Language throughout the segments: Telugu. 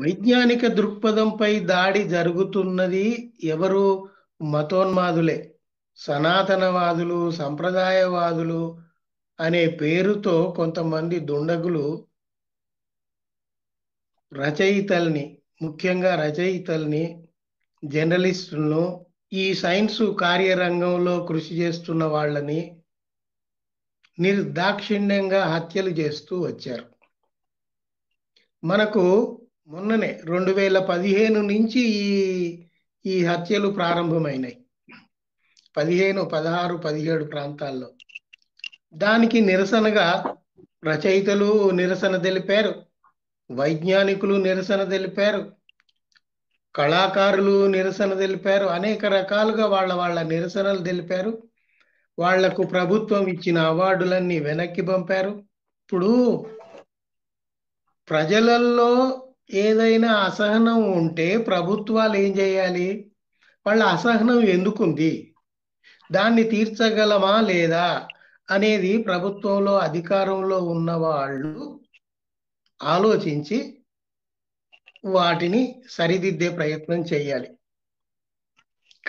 వైజ్ఞానిక దృక్పథంపై దాడి జరుగుతున్నది ఎవరు మతోన్మాదులే సనాతనవాదులు సంప్రదాయవాదులు అనే పేరుతో కొంతమంది దుండగులు రచయితల్ని ముఖ్యంగా రచయితల్ని జర్నలిస్టులను ఈ సైన్స్ కార్యరంగంలో కృషి చేస్తున్న వాళ్ళని నిర్దాక్షిణ్యంగా హత్యలు చేస్తూ వచ్చారు మనకు మొన్ననే రెండు వేల పదిహేను నుంచి ఈ ఈ హత్యలు ప్రారంభమైనాయి పదిహేను పదహారు పదిహేడు ప్రాంతాల్లో దానికి నిరసనగా రచయితలు నిరసన తెలిపారు వైజ్ఞానికులు నిరసన తెలిపారు కళాకారులు నిరసన తెలిపారు అనేక రకాలుగా వాళ్ళ వాళ్ళ నిరసనలు తెలిపారు వాళ్లకు ప్రభుత్వం ఇచ్చిన అవార్డులన్నీ వెనక్కి పంపారు ఇప్పుడు ప్రజలల్లో ఏదైనా అసహనం ఉంటే ప్రభుత్వాలు ఏం చేయాలి వాళ్ళ అసహనం ఎందుకుంది దాన్ని తీర్చగలమా లేదా అనేది ప్రభుత్వంలో అధికారంలో ఉన్న వాళ్ళు ఆలోచించి వాటిని సరిదిద్దే ప్రయత్నం చేయాలి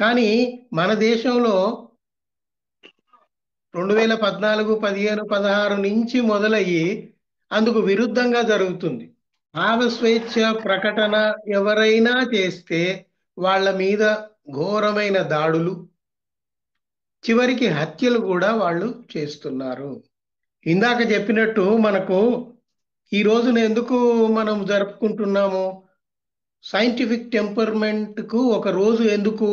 కానీ మన దేశంలో రెండు వేల పద్నాలుగు పదిహేను పదహారు నుంచి మొదలయ్యి అందుకు విరుద్ధంగా జరుగుతుంది భావస్వేచ్ఛ ప్రకటన ఎవరైనా చేస్తే వాళ్ళ మీద ఘోరమైన దాడులు చివరికి హత్యలు కూడా వాళ్ళు చేస్తున్నారు ఇందాక చెప్పినట్టు మనకు ఈ రోజున ఎందుకు మనం జరుపుకుంటున్నాము సైంటిఫిక్ టెంపర్మెంట్కు ఒక రోజు ఎందుకు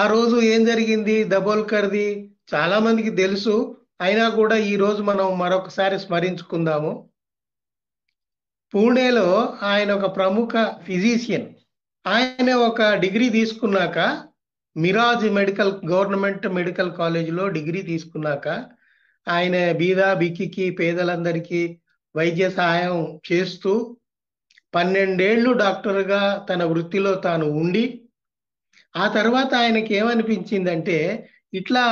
ఆ రోజు ఏం జరిగింది దబోల్కర్ది చాలామందికి తెలుసు అయినా కూడా ఈ రోజు మనం మరొకసారి స్మరించుకుందాము పూణేలో ఆయన ఒక ప్రముఖ ఫిజీషియన్ ఆయన ఒక డిగ్రీ తీసుకున్నాక మిరాజ్ మెడికల్ గవర్నమెంట్ మెడికల్ కాలేజీలో డిగ్రీ తీసుకున్నాక ఆయన బీద బిక్కి పేదలందరికీ వైద్య సహాయం చేస్తూ పన్నెండేళ్లు డాక్టర్గా తన వృత్తిలో తాను ఉండి ఆ తర్వాత ఆయనకి ఏమనిపించిందంటే ఇట్లా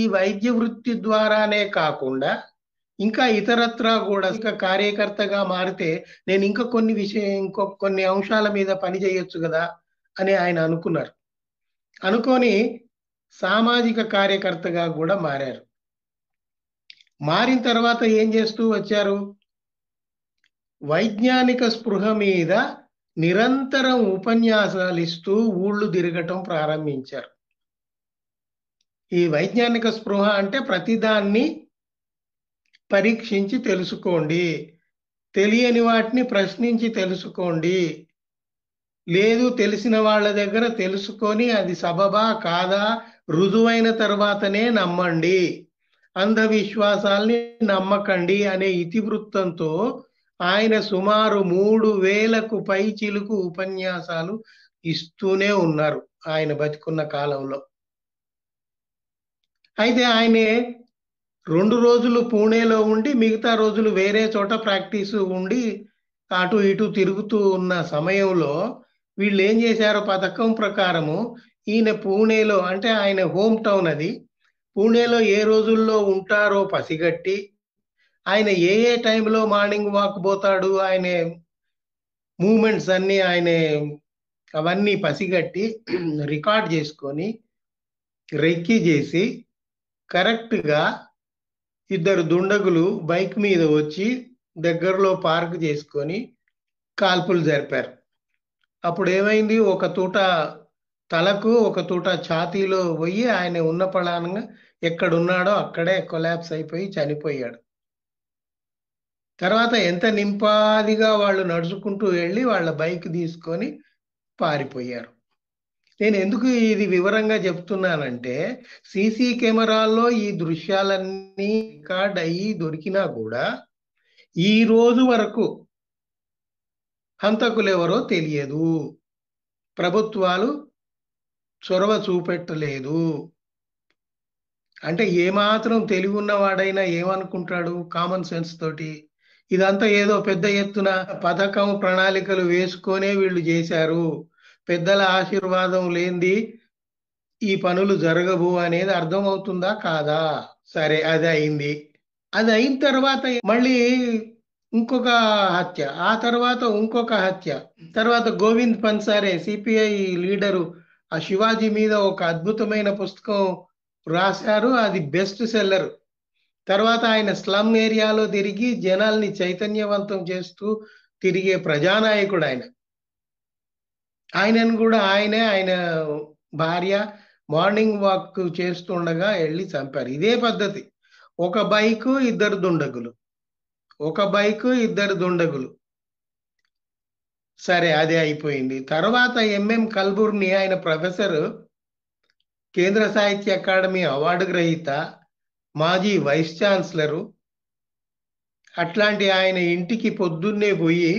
ఈ వైద్య వృత్తి ద్వారానే కాకుండా ఇంకా ఇతరత్రా కూడా ఇంకా కార్యకర్తగా మారితే నేను ఇంకా కొన్ని విషయం ఇంకో కొన్ని అంశాల మీద పని చేయొచ్చు కదా అని ఆయన అనుకున్నారు అనుకొని సామాజిక కార్యకర్తగా కూడా మారారు మారిన తర్వాత ఏం చేస్తూ వచ్చారు వైజ్ఞానిక స్పృహ మీద నిరంతరం ఉపన్యాసాలు ఇస్తూ ఊళ్ళు తిరగటం ప్రారంభించారు ఈ వైజ్ఞానిక స్పృహ అంటే ప్రతిదాన్ని పరీక్షించి తెలుసుకోండి తెలియని వాటిని ప్రశ్నించి తెలుసుకోండి లేదు తెలిసిన వాళ్ళ దగ్గర తెలుసుకొని అది సబబా కాదా రుజువైన తర్వాతనే నమ్మండి అంధవిశ్వాసాల్ని నమ్మకండి అనే ఇతివృత్తంతో ఆయన సుమారు మూడు వేలకు పై చిలుకు ఉపన్యాసాలు ఇస్తూనే ఉన్నారు ఆయన బతికున్న కాలంలో అయితే ఆయనే రెండు రోజులు పూణేలో ఉండి మిగతా రోజులు వేరే చోట ప్రాక్టీస్ ఉండి అటు ఇటు తిరుగుతూ ఉన్న సమయంలో వీళ్ళు ఏం చేశారు పథకం ప్రకారము ఈయన పూణేలో అంటే ఆయన హోమ్ టౌన్ అది పూణేలో ఏ రోజుల్లో ఉంటారో పసిగట్టి ఆయన ఏ ఏ టైంలో మార్నింగ్ వాక్ పోతాడు ఆయన మూమెంట్స్ అన్నీ ఆయన అవన్నీ పసిగట్టి రికార్డ్ చేసుకొని రెక్కి చేసి కరెక్ట్గా ఇద్దరు దుండగులు బైక్ మీద వచ్చి దగ్గరలో పార్క్ చేసుకొని కాల్పులు జరిపారు అప్పుడు ఏమైంది ఒక తూట తలకు ఒక తూట ఛాతీలో పోయి ఆయన ఉన్న ఎక్కడ ఉన్నాడో అక్కడే కొలాప్స్ అయిపోయి చనిపోయాడు తర్వాత ఎంత నింపాదిగా వాళ్ళు నడుచుకుంటూ వెళ్ళి వాళ్ళ బైక్ తీసుకొని పారిపోయారు నేను ఎందుకు ఇది వివరంగా చెప్తున్నానంటే సీసీ కెమెరాల్లో ఈ దృశ్యాలన్నీ రికార్డ్ అయ్యి దొరికినా కూడా ఈ రోజు వరకు హంతకులెవరో తెలియదు ప్రభుత్వాలు చొరవ చూపెట్టలేదు అంటే ఏమాత్రం తెలివి ఉన్నవాడైనా ఏమనుకుంటాడు కామన్ సెన్స్ తోటి ఇదంతా ఏదో పెద్ద ఎత్తున పథకం ప్రణాళికలు వేసుకొనే వీళ్ళు చేశారు పెద్దల ఆశీర్వాదం లేనిది ఈ పనులు జరగవు అనేది అర్థమవుతుందా కాదా సరే అది అయింది అది అయిన తర్వాత మళ్ళీ ఇంకొక హత్య ఆ తర్వాత ఇంకొక హత్య తర్వాత గోవింద్ పన్సారే సిపిఐ లీడరు ఆ శివాజీ మీద ఒక అద్భుతమైన పుస్తకం రాశారు అది బెస్ట్ సెల్లర్ తర్వాత ఆయన స్లమ్ ఏరియాలో తిరిగి జనాల్ని చైతన్యవంతం చేస్తూ తిరిగే ప్రజానాయకుడు ఆయన ఆయనను కూడా ఆయనే ఆయన భార్య మార్నింగ్ వాక్ చేస్తుండగా వెళ్ళి చంపారు ఇదే పద్ధతి ఒక బైకు ఇద్దరు దుండగులు ఒక బైకు ఇద్దరు దుండగులు సరే అదే అయిపోయింది తర్వాత ఎంఎం కల్బుర్ని ఆయన ప్రొఫెసర్ కేంద్ర సాహిత్య అకాడమీ అవార్డు గ్రహీత మాజీ వైస్ ఛాన్సలరు అట్లాంటి ఆయన ఇంటికి పొద్దున్నే పోయి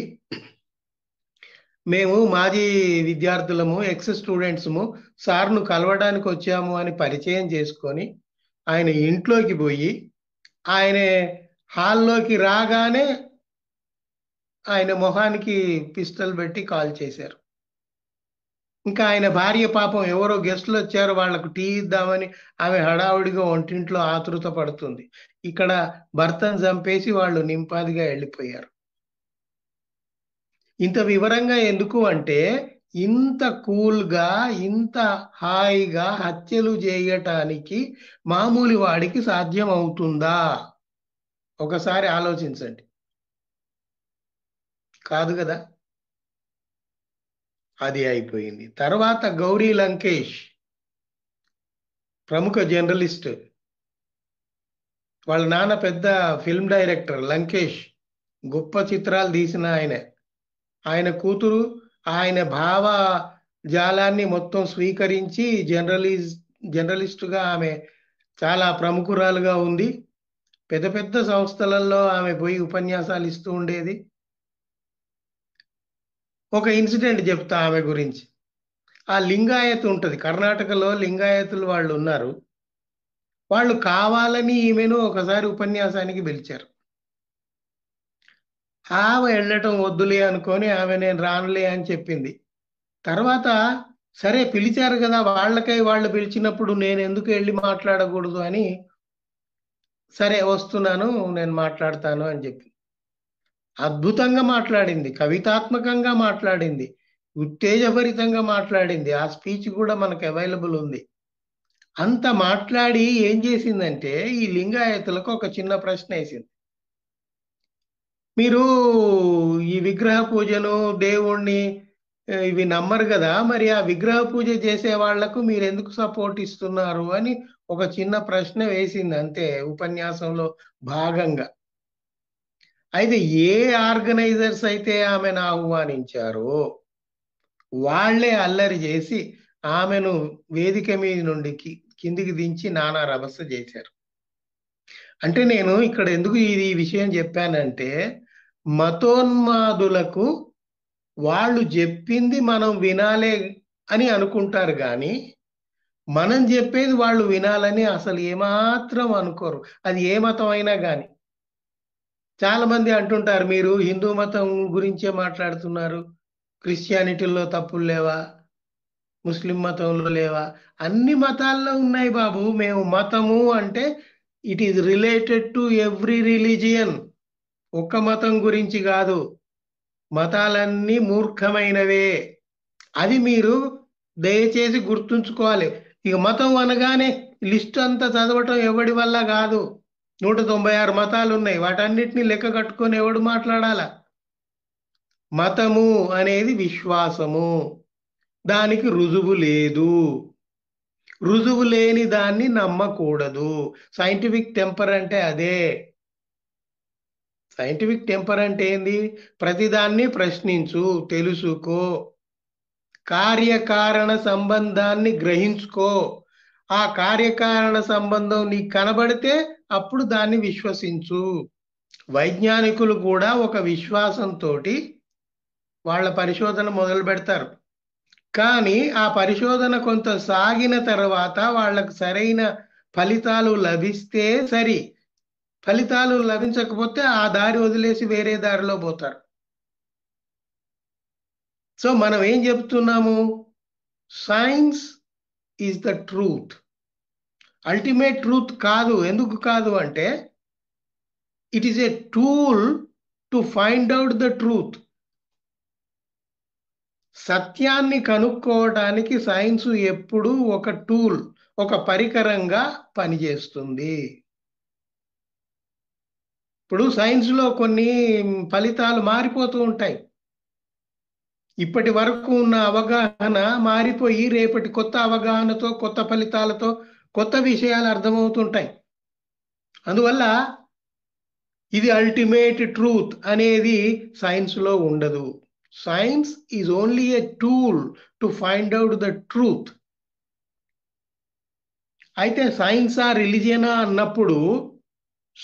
మేము మాజీ విద్యార్థులము ఎక్స్ స్టూడెంట్స్ము సార్ను కలవడానికి వచ్చాము అని పరిచయం చేసుకొని ఆయన ఇంట్లోకి పోయి ఆయన హాల్లోకి రాగానే ఆయన మొహానికి పిస్టల్ పెట్టి కాల్ చేశారు ఇంకా ఆయన భార్య పాపం ఎవరో గెస్ట్లు వచ్చారు వాళ్ళకు టీ ఇద్దామని ఆమె హడావుడిగా వంటింట్లో ఆతృత పడుతుంది ఇక్కడ భర్తను చంపేసి వాళ్ళు నింపాదిగా వెళ్ళిపోయారు ఇంత వివరంగా ఎందుకు అంటే ఇంత కూల్గా ఇంత హాయిగా హత్యలు చేయటానికి మామూలు వాడికి సాధ్యం అవుతుందా ఒకసారి ఆలోచించండి కాదు కదా అది అయిపోయింది తర్వాత గౌరీ లంకేష్ ప్రముఖ జర్నలిస్ట్ వాళ్ళ నాన్న పెద్ద ఫిల్మ్ డైరెక్టర్ లంకేష్ గొప్ప చిత్రాలు తీసిన ఆయనే ఆయన కూతురు ఆయన భావ జాలాన్ని మొత్తం స్వీకరించి జనరలిస్ జర్నలిస్టుగా ఆమె చాలా ప్రముఖురాలుగా ఉంది పెద్ద పెద్ద సంస్థలలో ఆమె పోయి ఉపన్యాసాలు ఇస్తూ ఉండేది ఒక ఇన్సిడెంట్ చెప్తా ఆమె గురించి ఆ లింగాయత్ ఉంటుంది కర్ణాటకలో లింగాయతులు వాళ్ళు ఉన్నారు వాళ్ళు కావాలని ఈమెను ఒకసారి ఉపన్యాసానికి పిలిచారు ఆమె వెళ్ళటం వద్దులే అనుకొని ఆమె నేను రానులే అని చెప్పింది తర్వాత సరే పిలిచారు కదా వాళ్ళకై వాళ్ళు పిలిచినప్పుడు నేను ఎందుకు వెళ్ళి మాట్లాడకూడదు అని సరే వస్తున్నాను నేను మాట్లాడతాను అని చెప్పి అద్భుతంగా మాట్లాడింది కవితాత్మకంగా మాట్లాడింది ఉత్తేజభరితంగా మాట్లాడింది ఆ స్పీచ్ కూడా మనకు అవైలబుల్ ఉంది అంత మాట్లాడి ఏం చేసిందంటే ఈ లింగాయతులకు ఒక చిన్న ప్రశ్న వేసింది మీరు ఈ విగ్రహ పూజలు దేవుణ్ణి ఇవి నమ్మరు కదా మరి ఆ విగ్రహ పూజ చేసే వాళ్లకు మీరు ఎందుకు సపోర్ట్ ఇస్తున్నారు అని ఒక చిన్న ప్రశ్న వేసింది అంతే ఉపన్యాసంలో భాగంగా అయితే ఏ ఆర్గనైజర్స్ అయితే ఆమెను ఆహ్వానించారో వాళ్లే అల్లరి చేసి ఆమెను వేదిక మీద నుండి కిందికి దించి నానా రభస చేశారు అంటే నేను ఇక్కడ ఎందుకు ఇది విషయం చెప్పానంటే మతోన్మాదులకు వాళ్ళు చెప్పింది మనం వినాలే అని అనుకుంటారు కానీ మనం చెప్పేది వాళ్ళు వినాలని అసలు ఏమాత్రం అనుకోరు అది ఏ మతం అయినా కానీ చాలా మంది అంటుంటారు మీరు హిందూ మతం గురించే మాట్లాడుతున్నారు క్రిస్టియానిటీల్లో తప్పులు లేవా ముస్లిం మతంలో లేవా అన్ని మతాల్లో ఉన్నాయి బాబు మేము మతము అంటే it is related to every religion ఒక్క మతం గురించి కాదు మతాలన్నీ మూర్ఖమైనవే అది మీరు దయచేసి గుర్తుంచుకోవాలి ఇక మతం అనగానే లిస్ట్ అంతా చదవటం ఎవడి వల్ల కాదు నూట తొంభై ఆరు మతాలు ఉన్నాయి వాటన్నిటిని లెక్క కట్టుకొని ఎవడు మాట్లాడాలా మతము అనేది విశ్వాసము దానికి రుజువు లేదు రుజువు లేని దాన్ని నమ్మకూడదు సైంటిఫిక్ టెంపర్ అంటే అదే సైంటిఫిక్ టెంపర్ అంటే ఏంది ప్రతిదాన్ని ప్రశ్నించు తెలుసుకో కార్యకారణ సంబంధాన్ని గ్రహించుకో ఆ కార్యకారణ సంబంధం నీకు కనబడితే అప్పుడు దాన్ని విశ్వసించు వైజ్ఞానికులు కూడా ఒక విశ్వాసంతో వాళ్ళ పరిశోధన మొదలు పెడతారు కానీ ఆ పరిశోధన కొంత సాగిన తర్వాత వాళ్ళకు సరైన ఫలితాలు లభిస్తే సరి ఫలితాలు లభించకపోతే ఆ దారి వదిలేసి వేరే దారిలో పోతారు సో మనం ఏం చెప్తున్నాము science is the truth ultimate truth కాదు ఎందుకు కాదు అంటే it is a tool to find out the truth సత్యాన్ని కనుక్కోవడానికి సైన్స్ ఎప్పుడూ ఒక టూల్ ఒక పరికరంగా పనిచేస్తుంది ఇప్పుడు సైన్స్లో కొన్ని ఫలితాలు మారిపోతూ ఉంటాయి ఇప్పటి వరకు ఉన్న అవగాహన మారిపోయి రేపటి కొత్త అవగాహనతో కొత్త ఫలితాలతో కొత్త విషయాలు అర్థమవుతుంటాయి అందువల్ల ఇది అల్టిమేట్ ట్రూత్ అనేది సైన్స్లో ఉండదు science is only a tool to find out the truth అయితే సైన్సా రిలీజియనా అన్నప్పుడు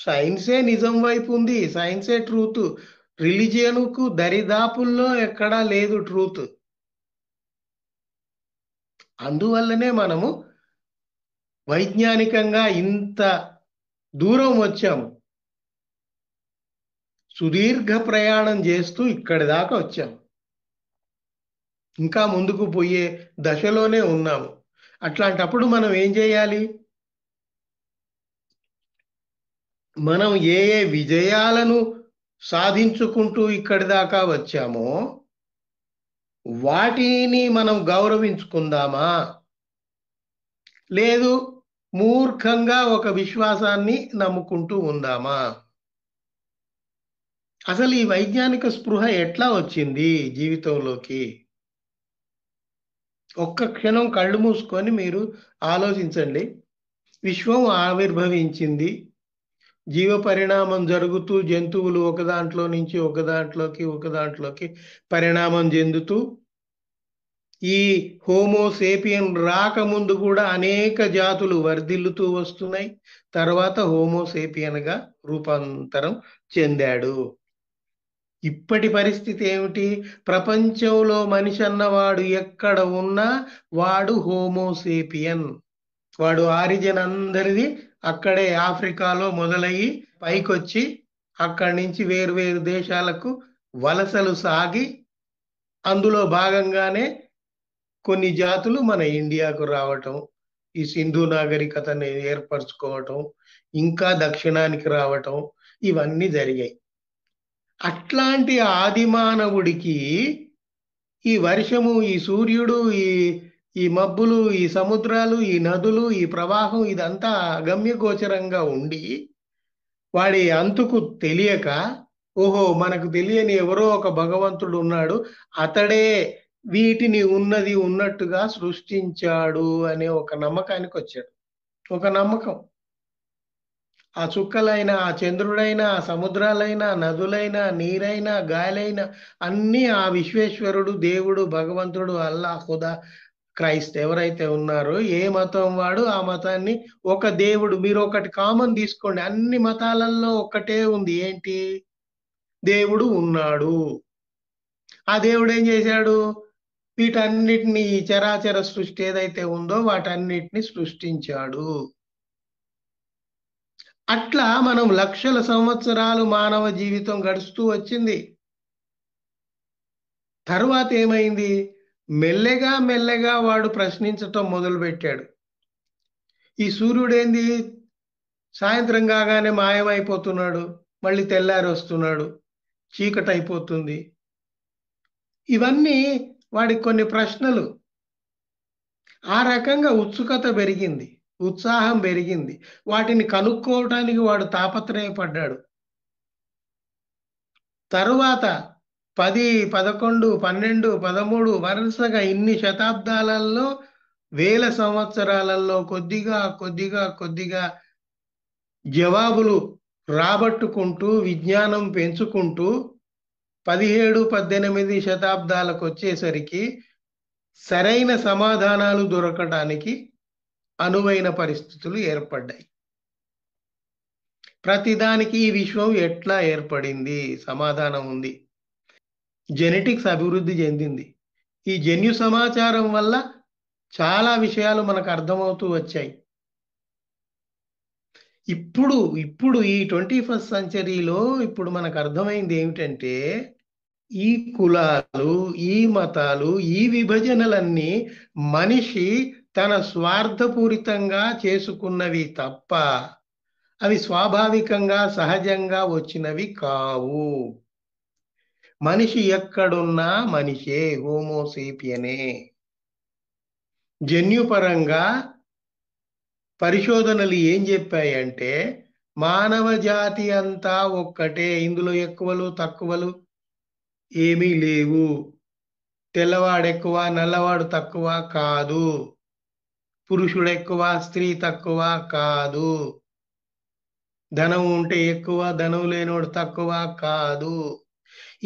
సైన్సే నిజం వైపు ఉంది సైన్సే ట్రూత్ రిలీజియన్కు దరిదాపుల్లో ఎక్కడా లేదు ట్రూత్ అందువల్లనే మనము వైజ్ఞానికంగా ఇంత దూరం వచ్చాము సుదీర్ఘ ప్రయాణం చేస్తూ ఇక్కడి దాకా వచ్చాము ఇంకా ముందుకు పోయే దశలోనే ఉన్నాము అట్లాంటప్పుడు మనం ఏం చేయాలి మనం ఏ ఏ విజయాలను సాధించుకుంటూ ఇక్కడి దాకా వచ్చామో వాటిని మనం గౌరవించుకుందామా లేదు మూర్ఖంగా ఒక విశ్వాసాన్ని నమ్ముకుంటూ ఉందామా అసలు ఈ వైజ్ఞానిక స్పృహ ఎట్లా వచ్చింది జీవితంలోకి ఒక్క క్షణం కళ్ళు మూసుకొని మీరు ఆలోచించండి విశ్వం ఆవిర్భవించింది జీవ పరిణామం జరుగుతూ జంతువులు ఒక దాంట్లో నుంచి ఒక దాంట్లోకి ఒక దాంట్లోకి పరిణామం చెందుతూ ఈ హోమోసేపియన్ రాకముందు కూడా అనేక జాతులు వర్ధిల్లుతూ వస్తున్నాయి తర్వాత హోమోసేపియన్గా రూపాంతరం చెందాడు ఇప్పటి పరిస్థితి ఏమిటి ప్రపంచంలో మనిషి అన్నవాడు ఎక్కడ ఉన్నా వాడు హోమోసేపియన్ వాడు ఆరిజిన్ అందరిది అక్కడే ఆఫ్రికాలో మొదలయ్యి పైకొచ్చి అక్కడి నుంచి వేరు వేరు దేశాలకు వలసలు సాగి అందులో భాగంగానే కొన్ని జాతులు మన ఇండియాకు రావటం ఈ సింధు నాగరికతని ఏర్పరచుకోవటం ఇంకా దక్షిణానికి రావటం ఇవన్నీ జరిగాయి అట్లాంటి ఆదిమానవుడికి ఈ వర్షము ఈ సూర్యుడు ఈ ఈ మబ్బులు ఈ సముద్రాలు ఈ నదులు ఈ ప్రవాహం ఇదంతా గమ్యగోచరంగా ఉండి వాడి అంతుకు తెలియక ఓహో మనకు తెలియని ఎవరో ఒక భగవంతుడు ఉన్నాడు అతడే వీటిని ఉన్నది ఉన్నట్టుగా సృష్టించాడు అనే ఒక నమ్మకానికి వచ్చాడు ఒక నమ్మకం ఆ చుక్కలైన ఆ చంద్రుడైనా ఆ సముద్రాలైనా నదులైనా నీరైనా గాలైనా అన్నీ ఆ విశ్వేశ్వరుడు దేవుడు భగవంతుడు అల్లా హుదా క్రైస్త ఎవరైతే ఉన్నారో ఏ మతం వాడు ఆ మతాన్ని ఒక దేవుడు మీరు ఒకటి కామన్ తీసుకోండి అన్ని మతాలలో ఒక్కటే ఉంది ఏంటి దేవుడు ఉన్నాడు ఆ దేవుడు ఏం చేశాడు వీటన్నిటిని చరాచర సృష్టి ఏదైతే ఉందో వాటన్నిటిని సృష్టించాడు అట్లా మనం లక్షల సంవత్సరాలు మానవ జీవితం గడుస్తూ వచ్చింది తర్వాత ఏమైంది మెల్లగా మెల్లగా వాడు ప్రశ్నించటం మొదలుపెట్టాడు ఈ సూర్యుడేంది సాయంత్రం కాగానే మాయమైపోతున్నాడు మళ్ళీ తెల్లారి వస్తున్నాడు చీకటి అయిపోతుంది ఇవన్నీ వాడికి కొన్ని ప్రశ్నలు ఆ రకంగా ఉత్సుకత పెరిగింది ఉత్సాహం పెరిగింది వాటిని కనుక్కోవటానికి వాడు తాపత్రయపడ్డాడు తరువాత పది పదకొండు పన్నెండు పదమూడు వరుసగా ఇన్ని శతాబ్దాలలో వేల సంవత్సరాలలో కొద్దిగా కొద్దిగా కొద్దిగా జవాబులు రాబట్టుకుంటూ విజ్ఞానం పెంచుకుంటూ పదిహేడు పద్దెనిమిది శతాబ్దాలకు వచ్చేసరికి సరైన సమాధానాలు దొరకడానికి అనువైన పరిస్థితులు ఏర్పడ్డాయి ప్రతిదానికి ఈ విశ్వం ఎట్లా ఏర్పడింది సమాధానం ఉంది జెనెటిక్స్ అభివృద్ధి చెందింది ఈ జన్యు సమాచారం వల్ల చాలా విషయాలు మనకు అర్థమవుతూ వచ్చాయి ఇప్పుడు ఇప్పుడు ఈ ట్వంటీ ఫస్ట్ సెంచరీలో ఇప్పుడు మనకు అర్థమైంది ఏమిటంటే ఈ కులాలు ఈ మతాలు ఈ విభజనలన్నీ మనిషి తన స్వార్థపూరితంగా చేసుకున్నవి తప్ప అవి స్వాభావికంగా సహజంగా వచ్చినవి కావు మనిషి ఎక్కడున్నా మనిషే హోమోసేపియనే జన్యుపరంగా పరిశోధనలు ఏం చెప్పాయంటే మానవ జాతి అంతా ఒక్కటే ఇందులో ఎక్కువలు తక్కువలు ఏమీ లేవు తెల్లవాడు ఎక్కువ నల్లవాడు తక్కువ కాదు పురుషుడు ఎక్కువ స్త్రీ తక్కువ కాదు ధనం ఉంటే ఎక్కువ ధనం లేనోడు తక్కువ కాదు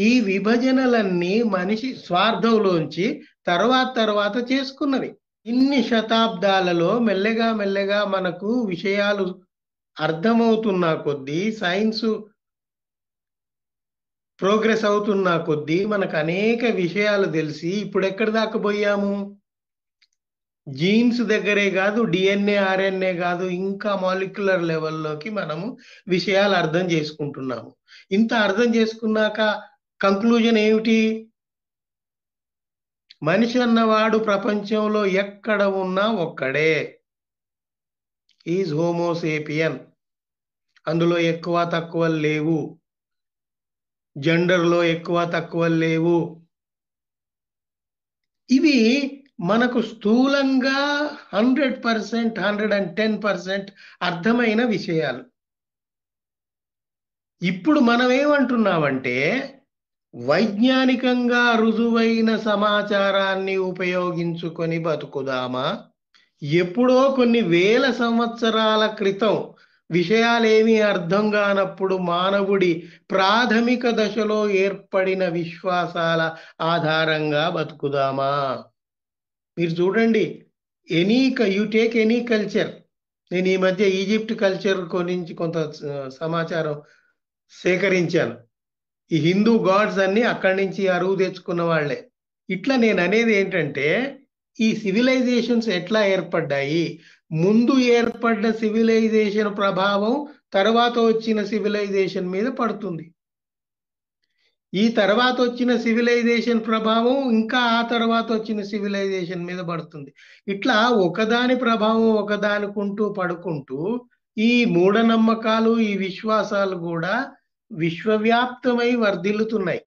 ఈ విభజనలన్నీ మనిషి స్వార్థంలోంచి తర్వాత తర్వాత చేసుకున్నవి ఇన్ని శతాబ్దాలలో మెల్లగా మెల్లగా మనకు విషయాలు అర్థమవుతున్న కొద్దీ సైన్స్ ప్రోగ్రెస్ అవుతున్న కొద్దీ మనకు అనేక విషయాలు తెలిసి ఇప్పుడు ఎక్కడ దాకా పోయాము జీన్స్ దగ్గరే కాదు డిఎన్ఏ ఆర్ఎన్ఏ కాదు ఇంకా మాలిక్యులర్ లెవెల్లోకి మనము విషయాలు అర్థం చేసుకుంటున్నాము ఇంత అర్థం చేసుకున్నాక కంక్లూజన్ ఏమిటి మనిషి అన్నవాడు ప్రపంచంలో ఎక్కడ ఉన్నా ఒక్కడే ఈజ్ హోమోసేపియన్ అందులో ఎక్కువ తక్కువ లేవు జెండర్లో ఎక్కువ తక్కువ లేవు ఇవి మనకు స్థూలంగా hundred percent hundred and ten percent అర్థమైన విషయాలు ఇప్పుడు మనం ఏమంటున్నామంటే వైజ్ఞానికంగా రుజువైన సమాచారాన్ని ఉపయోగించుకొని బతుకుదామా ఎప్పుడో కొన్ని వేల సంవత్సరాల క్రితం విషయాలేమీ అర్థం కానప్పుడు మానవుడి ప్రాథమిక దశలో ఏర్పడిన విశ్వాసాల ఆధారంగా బతుకుదామా మీరు చూడండి any you take any culture నేను ఈ మధ్య ఈజిప్ట్ కల్చర్ గురించి కొంత సమాచారం సేకరించాను ఈ హిందూ గాడ్స్ అన్ని అక్కడి నుంచి అరువు తెచ్చుకున్న వాళ్లే ఇట్లా నేను అనేది ఏంటంటే ఈ సివిలైజేషన్స్ ఎట్లా ఏర్పడ్డాయి ముందు ఏర్పడ్డ సివిలైజేషన్ ప్రభావం తర్వాత వచ్చిన సివిలైజేషన్ మీద పడుతుంది ఈ తర్వాత వచ్చిన సివిలైజేషన్ ప్రభావం ఇంకా ఆ తర్వాత వచ్చిన సివిలైజేషన్ మీద పడుతుంది ఇట్లా ఒకదాని ప్రభావం ఒకదానికుంటూ పడుకుంటూ ఈ మూఢనమ్మకాలు ఈ విశ్వాసాలు కూడా విశ్వవ్యాప్తమై వర్ధిల్లుతున్నాయి